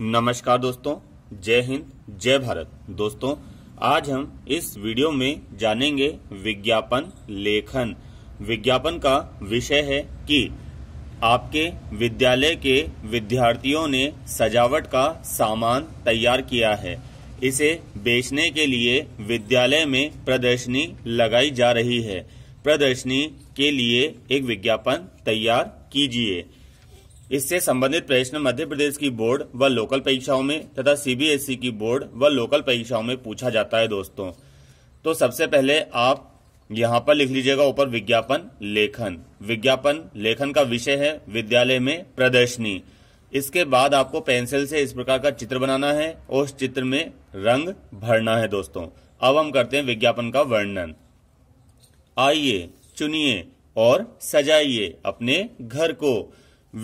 नमस्कार दोस्तों जय हिंद जय भारत दोस्तों आज हम इस वीडियो में जानेंगे विज्ञापन लेखन विज्ञापन का विषय है कि आपके विद्यालय के विद्यार्थियों ने सजावट का सामान तैयार किया है इसे बेचने के लिए विद्यालय में प्रदर्शनी लगाई जा रही है प्रदर्शनी के लिए एक विज्ञापन तैयार कीजिए इससे संबंधित प्रश्न मध्य प्रदेश की बोर्ड व लोकल परीक्षाओं में तथा सीबीएसई की बोर्ड व लोकल परीक्षाओं में पूछा जाता है दोस्तों तो सबसे पहले आप यहाँ पर लिख लीजिएगा ऊपर विज्ञापन लेखन विज्ञापन लेखन का विषय है विद्यालय में प्रदर्शनी इसके बाद आपको पेंसिल से इस प्रकार का चित्र बनाना है और उस चित्र में रंग भरना है दोस्तों अब हम करते हैं विज्ञापन का वर्णन आइए चुनिए और सजाइए अपने घर को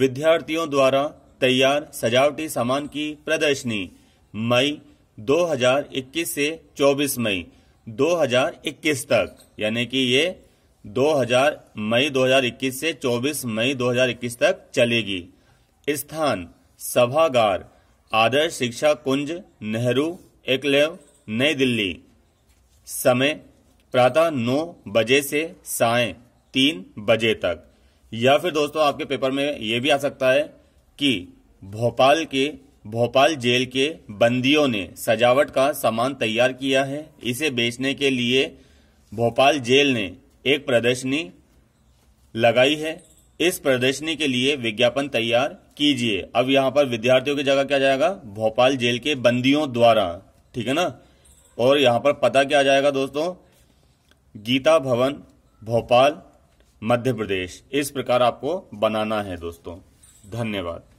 विद्यार्थियों द्वारा तैयार सजावटी सामान की प्रदर्शनी मई 2021 से 24 मई 2021 तक यानी कि ये 2000 मई 2021 से 24 मई 2021 तक चलेगी स्थान सभागार आदर्श शिक्षा कुंज नेहरू एकलेव नई दिल्ली समय प्रातः नौ बजे से साय तीन बजे तक या फिर दोस्तों आपके पेपर में ये भी आ सकता है कि भोपाल के भोपाल जेल के बंदियों ने सजावट का सामान तैयार किया है इसे बेचने के लिए भोपाल जेल ने एक प्रदर्शनी लगाई है इस प्रदर्शनी के लिए विज्ञापन तैयार कीजिए अब यहाँ पर विद्यार्थियों की जगह क्या जाएगा भोपाल जेल के बंदियों द्वारा ठीक है ना और यहाँ पर पता क्या जाएगा दोस्तों गीता भवन भोपाल मध्य प्रदेश इस प्रकार आपको बनाना है दोस्तों धन्यवाद